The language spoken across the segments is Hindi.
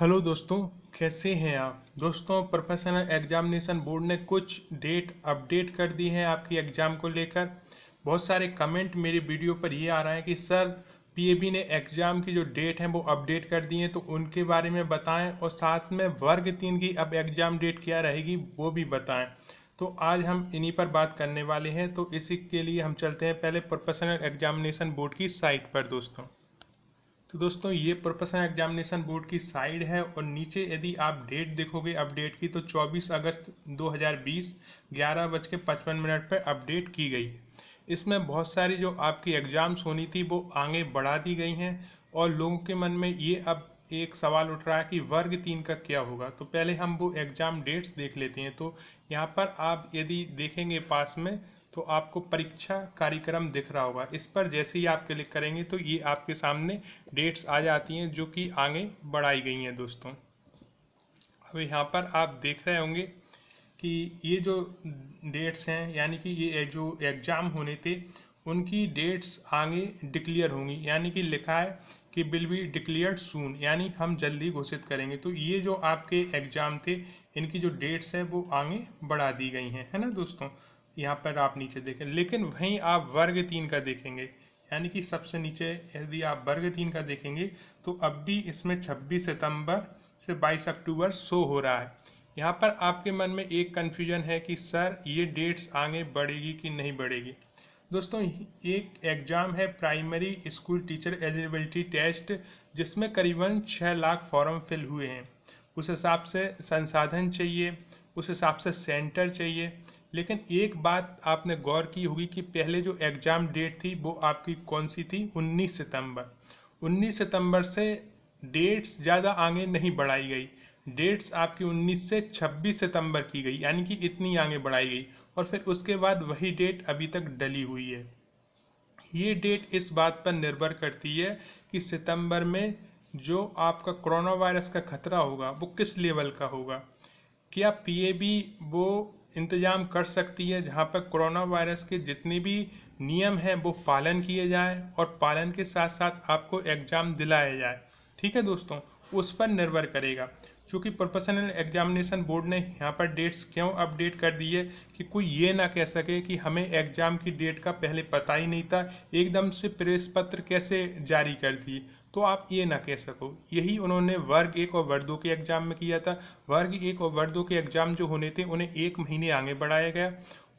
हेलो दोस्तों कैसे हैं आप दोस्तों प्रोफेशनल एग्जामिनेशन बोर्ड ने कुछ डेट अपडेट कर दी है आपकी एग्ज़ाम को लेकर बहुत सारे कमेंट मेरे वीडियो पर ये आ रहा है कि सर पीएबी ने एग्ज़ाम की जो डेट है वो अपडेट कर दी है तो उनके बारे में बताएं और साथ में वर्ग तीन की अब एग्ज़ाम डेट क्या रहेगी वो भी बताएं तो आज हम इन्हीं पर बात करने वाले हैं तो इसी के लिए हम चलते हैं पहले प्रोफेशनल एग्जामिनेशन बोर्ड की साइट पर दोस्तों तो दोस्तों ये प्रोफेशनल एग्जामिनेशन बोर्ड की साइड है और नीचे यदि आप डेट देखोगे अपडेट की तो 24 अगस्त 2020 ग्यारह बज के पचपन मिनट पर अपडेट की गई इसमें बहुत सारी जो आपकी एग्ज़ाम्स होनी थी वो आगे बढ़ा दी गई हैं और लोगों के मन में ये अब एक सवाल उठ रहा है कि वर्ग तीन का क्या होगा तो पहले हम वो एग्ज़ाम डेट्स देख लेते हैं तो यहाँ पर आप यदि देखेंगे पास में तो आपको परीक्षा कार्यक्रम दिख रहा होगा इस पर जैसे ही आप क्लिक करेंगे तो ये आपके सामने डेट्स आ जाती हैं जो कि आगे बढ़ाई गई हैं दोस्तों अब यहाँ पर आप देख रहे होंगे कि ये जो डेट्स हैं यानी कि ये जो एग्ज़ाम होने थे उनकी डेट्स आगे डिक्लेयर होंगी यानी कि लिखा है कि बिल बी डिक्लेयर्ड सून यानी हम जल्दी घोषित करेंगे तो ये जो आपके एग्ज़ाम थे इनकी जो डेट्स है वो आगे बढ़ा दी गई हैं है ना दोस्तों यहाँ पर आप नीचे देखें लेकिन वहीं आप वर्ग तीन का देखेंगे यानी कि सबसे नीचे यदि आप वर्ग तीन का देखेंगे तो अब भी इसमें 26 सितंबर से 22 अक्टूबर शो हो रहा है यहाँ पर आपके मन में एक कन्फ्यूजन है कि सर ये डेट्स आगे बढ़ेगी कि नहीं बढ़ेगी दोस्तों एक एग्ज़ाम है primary school teacher eligibility test जिसमें करीबन छः लाख फॉर्म फिल हुए हैं उस हिसाब से संसाधन चाहिए उस हिसाब से सेंटर चाहिए लेकिन एक बात आपने गौर की होगी कि पहले जो एग्ज़ाम डेट थी वो आपकी कौन सी थी 19 सितंबर 19 सितंबर से डेट्स ज़्यादा आगे नहीं बढ़ाई गई डेट्स आपकी 19 से 26 सितंबर की गई यानी कि इतनी आगे बढ़ाई गई और फिर उसके बाद वही डेट अभी तक डली हुई है ये डेट इस बात पर निर्भर करती है कि सितंबर में जो आपका कोरोना वायरस का खतरा होगा वो किस लेवल का होगा क्या पी वो इंतज़ाम कर सकती है जहाँ पर कोरोना वायरस के जितने भी नियम हैं वो पालन किए जाए और पालन के साथ साथ आपको एग्ज़ाम दिलाया जाए ठीक है दोस्तों उस पर निर्भर करेगा क्योंकि प्रोफेशनल एग्जामिनेशन बोर्ड ने यहाँ पर डेट्स क्यों अपडेट कर दिए कि कोई ये ना कह सके कि हमें एग्ज़ाम की डेट का पहले पता ही नहीं था एकदम से प्रेस पत्र कैसे जारी कर दिए तो आप ये ना कह सको यही उन्होंने वर्ग एक और वर्ग दो के एग्जाम में किया था वर्ग एक और वर्ग दो के एग्जाम जो होने थे उन्हें एक महीने आगे बढ़ाया गया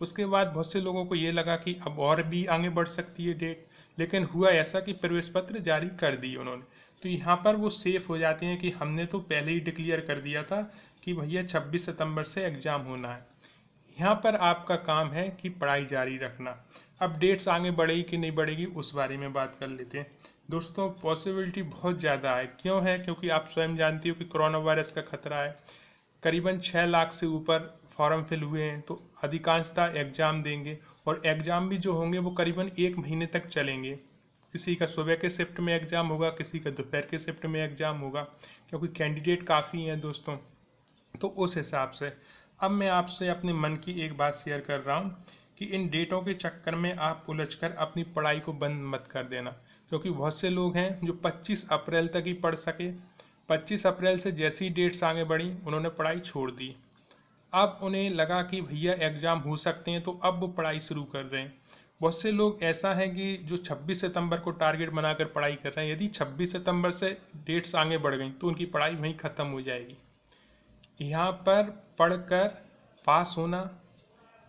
उसके बाद बहुत से लोगों को ये लगा कि अब और भी आगे बढ़ सकती है डेट लेकिन हुआ ऐसा कि प्रवेश पत्र जारी कर दिए उन्होंने तो यहाँ पर वो सेफ हो जाते हैं कि हमने तो पहले ही डिक्लेयर कर दिया था कि भैया 26 सितंबर से एग्ज़ाम होना है यहाँ पर आपका काम है कि पढ़ाई जारी रखना अब डेट्स आगे बढ़ेगी कि नहीं बढ़ेगी उस बारे में बात कर लेते हैं दोस्तों पॉसिबिलिटी बहुत ज़्यादा है क्यों है क्योंकि आप स्वयं जानती हो कि कोरोना वायरस का खतरा है करीबन छः लाख से ऊपर फॉर्म फिल हुए हैं तो अधिकांशता एग्ज़ाम देंगे और एग्ज़ाम भी जो होंगे वो करीबन एक महीने तक चलेंगे किसी का सुबह के शिफ्ट में एग्ज़ाम होगा किसी का दोपहर के शिफ्ट में एग्ज़ाम होगा क्योंकि कैंडिडेट काफ़ी हैं दोस्तों तो उस हिसाब से अब मैं आपसे अपने मन की एक बात शेयर कर रहा हूँ कि इन डेटों के चक्कर में आप उलझ कर अपनी पढ़ाई को बंद मत कर देना क्योंकि बहुत से लोग हैं जो 25 अप्रैल तक ही पढ़ सके 25 अप्रैल से जैसी डेट्स आगे बढ़ी उन्होंने पढ़ाई छोड़ दी अब उन्हें लगा कि भैया एग्ज़ाम हो सकते हैं तो अब वो पढ़ाई शुरू कर रहे हैं बहुत से लोग ऐसा है कि जो 26 सितंबर को टारगेट बनाकर पढ़ाई कर रहे हैं यदि 26 सितंबर से डेट्स आगे बढ़ गई तो उनकी पढ़ाई वहीं ख़त्म हो जाएगी यहाँ पर पढ़कर पास होना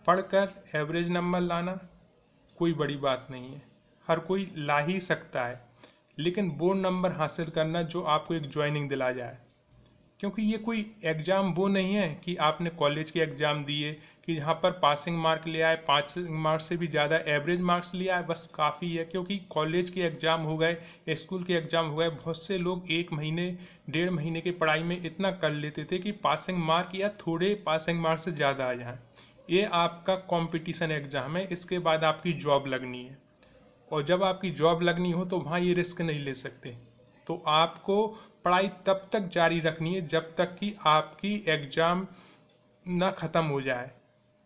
पढ़कर एवरेज नंबर लाना कोई बड़ी बात नहीं है हर कोई ला ही सकता है लेकिन बोर्ड नंबर हासिल करना जो आपको एक ज्वाइनिंग दिला जाए क्योंकि ये कोई एग्ज़ाम वो नहीं है कि आपने कॉलेज के एग्ज़ाम दिए कि जहाँ पर पासिंग मार्क ले आए पाँच मार्क्स से भी ज़्यादा एवरेज मार्क्स ले आए बस काफ़ी है क्योंकि कॉलेज के एग्ज़ाम हो गए स्कूल के एग्ज़ाम हो गए बहुत से लोग एक महीने डेढ़ महीने की पढ़ाई में इतना कर लेते थे कि पासिंग मार्क या थोड़े पासिंग मार्क्स से ज़्यादा आ जाएँ ये आपका कॉम्पिटिशन एग्ज़ाम है इसके बाद आपकी जॉब लगनी है और जब आपकी जॉब लगनी हो तो वहाँ ये रिस्क नहीं ले सकते तो आपको पढ़ाई तब तक जारी रखनी है जब तक कि आपकी एग्ज़ाम ना ख़त्म हो जाए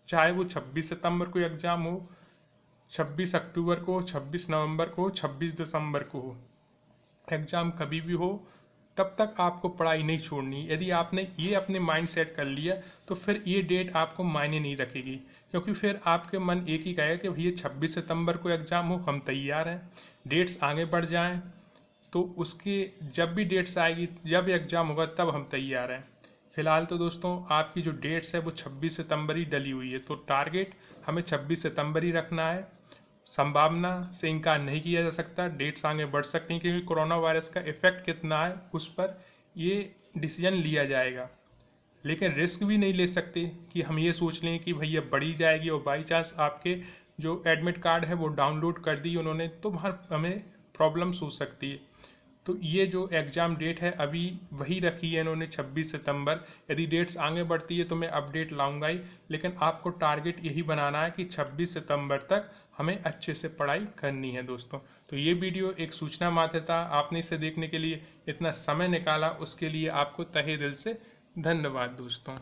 चाहे वो 26 सितंबर को एग्ज़ाम हो 26 अक्टूबर को 26 नवंबर को 26 दिसंबर को हो एग्ज़ाम कभी भी हो तब तक आपको पढ़ाई नहीं छोड़नी यदि आपने ये अपने माइंड सेट कर लिया तो फिर ये डेट आपको मायने नहीं रखेगी क्योंकि फिर आपके मन एक ही कहेगा कि भैया छब्बीस सितंबर को एग्ज़ाम हो हम तैयार हैं डेट्स आगे बढ़ जाएं तो उसके जब भी डेट्स आएगी जब एग्ज़ाम होगा तब हम तैयार हैं फिलहाल तो दोस्तों आपकी जो डेट्स है वो 26 सितंबर ही डली हुई है तो टारगेट हमें 26 सितंबर ही रखना है संभावना से इनकार नहीं किया जा सकता डेट्स आगे बढ़ सकती हैं क्योंकि कोरोना वायरस का इफेक्ट कितना है उस पर ये डिसीजन लिया जाएगा लेकिन रिस्क भी नहीं ले सकते कि हम ये सोच लें कि भैया बढ़ी जाएगी और बाई चांस आपके जो एडमिट कार्ड है वो डाउनलोड कर दी उन्होंने तो वहाँ हमें प्रॉब्लम्स हो सकती है तो ये जो एग्ज़ाम डेट है अभी वही रखी है इन्होंने 26 सितंबर यदि डेट्स आगे बढ़ती है तो मैं अपडेट लाऊंगा ही लेकिन आपको टारगेट यही बनाना है कि 26 सितंबर तक हमें अच्छे से पढ़ाई करनी है दोस्तों तो ये वीडियो एक सूचना मात्र था आपने इसे देखने के लिए इतना समय निकाला उसके लिए आपको तहे दिल से धन्यवाद दोस्तों